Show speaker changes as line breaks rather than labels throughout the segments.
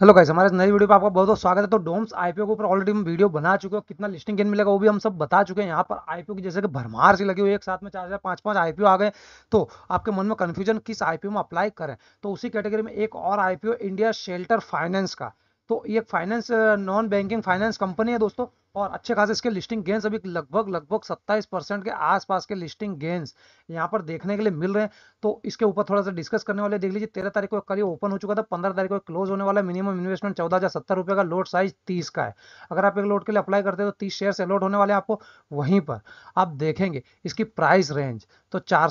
hello guys हमारे नई video पर आपका बहुत बहुत स्वागत है तो डोम्स आईपीओ के ऊपर ऑलरेडी हम वीडियो बना चुके हो कितना लिस्टिंग गेन मिलेगा वो भी हम सब बता चुके हैं यहाँ पर आईपीओ की जैसे कि भरमार सी लगी हुई एक साथ में चार हज़ार पांच पांच आईपीओ आ गए तो आपके मन में कन्फ्यूजन किस आईपीओ में अप्लाई करें तो उसी कैटेगरी में एक और आईपीओ इंडिया शेल्टर फाइनेंस का तो ये finance non banking finance company है दोस्तों और अच्छे खासे इसके लिस्टिंग गेंस अभी लगभग लगभग 27 परसेंट के आसपास के लिस्टिंग गेंस यहाँ पर देखने के लिए मिल रहे हैं तो इसके ऊपर थोड़ा सा डिस्कस करने वाले देख लीजिए तेरह तारीख को कल ओपन हो चुका था पंद्रह तारीख को क्लोज होने वाला मिनिमम इन्वेस्टमेंट चौदह हज़ार सत्तर रुपये का लोड साइज तीस का है अगर आप एक लोड के लिए अप्लाई करते हैं तो तीस शेयर अलॉट होने वाले आपको वहीं पर आप देखेंगे इसकी प्राइस रेंज तो चार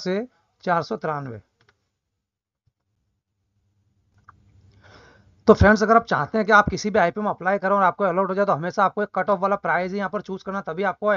से चार तो फ्रेंड्स अगर आप चाहते हैं कि आप किसी भी आईपीओ में अप्लाई करो और आपको अलाउड हो जाए तो हमेशा आपको एक कट ऑफ वाला प्राइस यहाँ पर चूज करना तभी आपको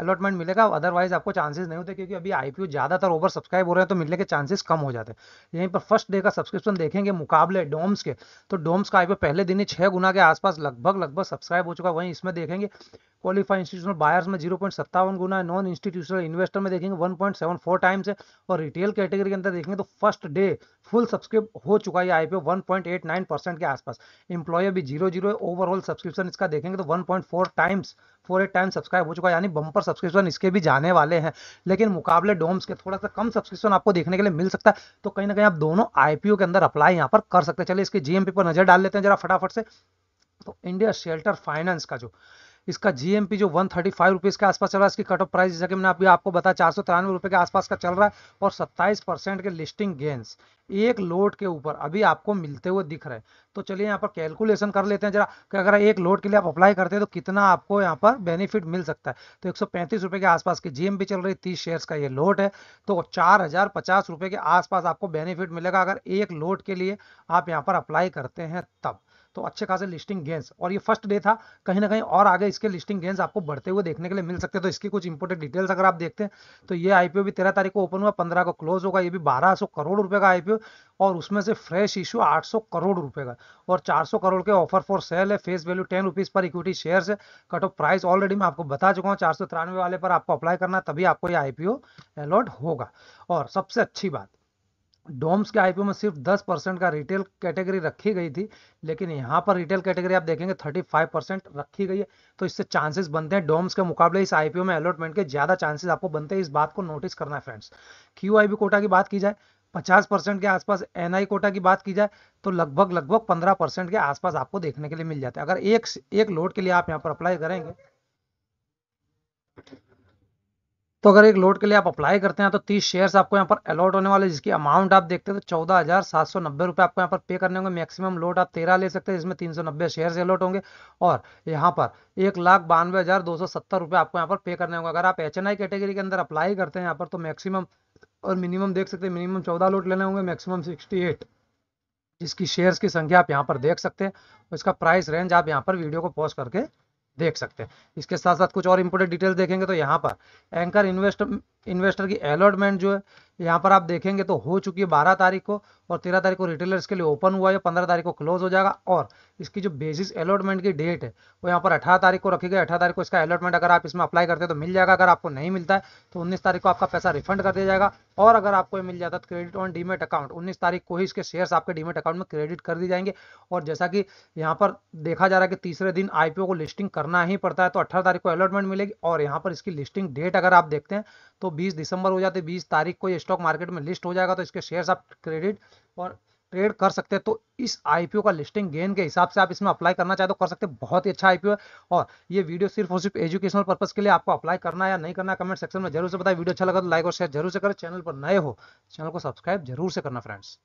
अलॉटमेंट मिलेगा अदरवाइज आपको चांसेस नहीं होते क्योंकि अभी आईपीओ ज़्यादातर ओवर सब्सक्राइब हो रहे हैं तो मिलने के चांसेस कम हो जाते हैं यहीं पर फर्स्ट डे का सब्सक्रिप्शन देखेंगे मुकाबले डोम्स के तो डोम्स का आईपीओ पहले दिन ही छह गुना के आसपास लगभग लगभग सब्सक्राइब हो चुका वहीं इसमें देखेंगे क्वालिफाइड इंस्टीट्यूशनल बायर्स में जीरो पॉइंट सत्तावन गुना है नॉन इंस्टीट्यूशनल इन्वेस्टर में देखेंगे one point seven four times है और रिटेल कैटेगरी के अंदर देखेंगे तो फर्स्ट डे फुल सब्सक्राइब हो चुका है IPO one point eight nine percent के आसपास इंप्लॉय भी जीरो जीरो ओवरऑल सब्सक्रिप्शन इसका देखेंगे तो one point four times four eight times subscribe हो चुका है यानी बंपर सब्सक्रिप्शन इसके भी जाने वाले हैं लेकिन मुकाबले डोम्स के थोड़ा सा कम सब्सक्रिप्शन आपको देखने के लिए मिल सकता है तो कहीं ना कहीं आप दोनों आईपीओ के अंदर अप्लाई यहाँ पर कर सकते हैं चलिए इसके जीएमपी पर नजर डाल लेते हैं जरा फटाफट से तो इंडिया शेल्टर फाइनेंस का जो इसका जीएमपी जो वन थर्टी फाइव रुपीज़ के आसपास चल रहा है इसकी कट ऑफ प्राइस जैसे कि मैंने अभी आपको बताया चार सौ तिरानवे रुपये के आसपास का चल रहा है और सत्ताईस परसेंट के लिस्टिंग गेंस एक लोड के ऊपर अभी आपको मिलते हुए दिख रहे हैं तो चलिए यहाँ पर कैलकुलेशन कर लेते हैं जरा कि अगर एक लोड के लिए आप अप्लाई करते हैं तो कितना आपको यहाँ पर बेनिफिट मिल सकता है तो एक सौ के आसपास की जीएम भी चल रही तीस शेयर्स का ये लोड है तो चार हजार पचास के आसपास आपको बेनिफिट मिलेगा अगर एक लोड के लिए आप यहाँ पर अप्लाई करते हैं तब तो अच्छे खासे लिस्टिंग गेंस और ये फर्स्ट डे था कहीं ना कहीं और आगे इसके लिस्टिंग गेंस आपको बढ़ते हुए देखने के लिए मिल सकते हैं तो इसकी कुछ इंपोर्टेंट डिटेल्स अगर आप देखते हैं तो ये आईपीओ भी तेरह तारीख को ओपन हुआ पंद्रह को क्लोज होगा ये भी बारह करोड़ रुपए का आईपीओ और उसमें से फ्रेश इशू आठ करोड़ रुपए का और चार करोड़ के ऑफर फॉर सेल है फेस वैल्यू टेन रुपीज़ पर इक्विटी शेयर है कट ऑफ प्राइस ऑलरेडी मैं आपको बता चुका हूँ चार वाले पर आपको अप्लाई करना तभी आपको ये आईपीओ अलॉट होगा और सबसे अच्छी बात डोम्स के आईपीओ में सिर्फ 10 परसेंट का रिटेल कैटेगरी रखी गई थी लेकिन यहाँ पर रिटेल कैटेगरी आप देखेंगे 35 परसेंट रखी गई है तो इससे चांसेस बनते हैं डोम्स के मुकाबले इस आईपीओ में अलॉटमेंट के ज़्यादा चांसेस आपको बनते हैं इस बात को नोटिस करना है फ्रेंड्स क्यू कोटा की बात की जाए 50 परसेंट के आसपास एनआई कोटा की बात की जाए तो लगभग लगभग 15 परसेंट के आसपास आपको देखने के लिए मिल जाता है अगर एक एक लोड के लिए आप यहाँ पर अप्लाई करेंगे तो अगर एक लोड के लिए आप अप्लाई करते हैं तो 30 शेयर्स आपको यहाँ पर अलॉट होने वाले जिसकी अमाउंट आप देखते हैं तो चौदह हज़ार सात सौ नब्बे रुपये आपको यहाँ पर पे करने होंगे मैक्सिमम लोट आप तेरह ले सकते हैं जिसमें तीन सौ नब्बे शेयर्स अलॉट होंगे और यहाँ पर एक लाख बानवे हज़ार दो सौ सत्तर रुपये आपको यहाँ पर पे करने होंगे अगर आप एच एन आई कैटेगरी के अंदर अप्लाई करते हैं यहाँ पर तो मैक्सिमम और मिनिमम देख सकते हैं मिनिमम चौदह लोट लेने होंगे मैक्सिमम सिक्सटी एट जिसकी शेयर्स की संख्या आप यहाँ पर देख सकते हैं इसका प्राइस रेंज आप यहाँ पर वीडियो को पॉज करके देख सकते हैं इसके साथ साथ कुछ और इंपोर्टेंट डिटेल्स देखेंगे तो यहाँ पर एंकर इन्वेस्ट इन्वेस्टर की अलॉटमेंट जो है यहाँ पर आप देखेंगे तो हो चुकी है बारह तारीख को और तेरह तारीख को रिटेलर्स के लिए ओपन हुआ है पंद्रह तारीख को क्लोज हो जाएगा और इसकी जो बेसिस अलॉटमेंट की डेट है वो यहाँ पर अठारह तारीख को रखी गई अठारह तारीख को इसका अलॉटमेंट अगर आप इसमें अप्लाई करते हैं तो मिल जाएगा अगर आपको नहीं मिलता है तो उन्नीस तारीख को आपका पैसा रिफंड कर दिया जाएगा और अगर आपको मिल जाता है तो क्रेडिट ऑन डीमेट अकाउंट उन्नीस तारीख को ही इसके शेयर्स आपके डीमेट अकाउंट में क्रेडिट कर दिए जाएंगे और जैसा कि यहाँ पर देखा जा रहा है कि तीसरे दिन आईपीओ को लिस्टिंग करना ही पड़ता है तो अठारह तारीख को अलॉटमेंट मिलेगी और यहाँ पर इसकी लिस्टिंग डेट अगर आप देखते हैं तो 20 दिसंबर हो जाते 20 तारीख को ये स्टॉक मार्केट में लिस्ट हो जाएगा तो इसके शेयर्स आप क्रेडिट और ट्रेड कर सकते हैं तो इस आईपीओ का लिस्टिंग गेन के हिसाब से आप इसमें अप्लाई करना चाहे तो कर सकते हैं बहुत ही अच्छा आईपीओ है और ये वीडियो सिर्फ और सिर्फ एजुकेशनल पर्पज के लिए आपको अप्लाई करना या नहीं करना कमेंट सेक्शन में जरूर से बताए वीडियो अच्छा लगा तो लाइक और शेयर जरूर से करें चैनल पर नए हो चैनल को सब्सक्राइब जरूर से करना फ्रेंड्स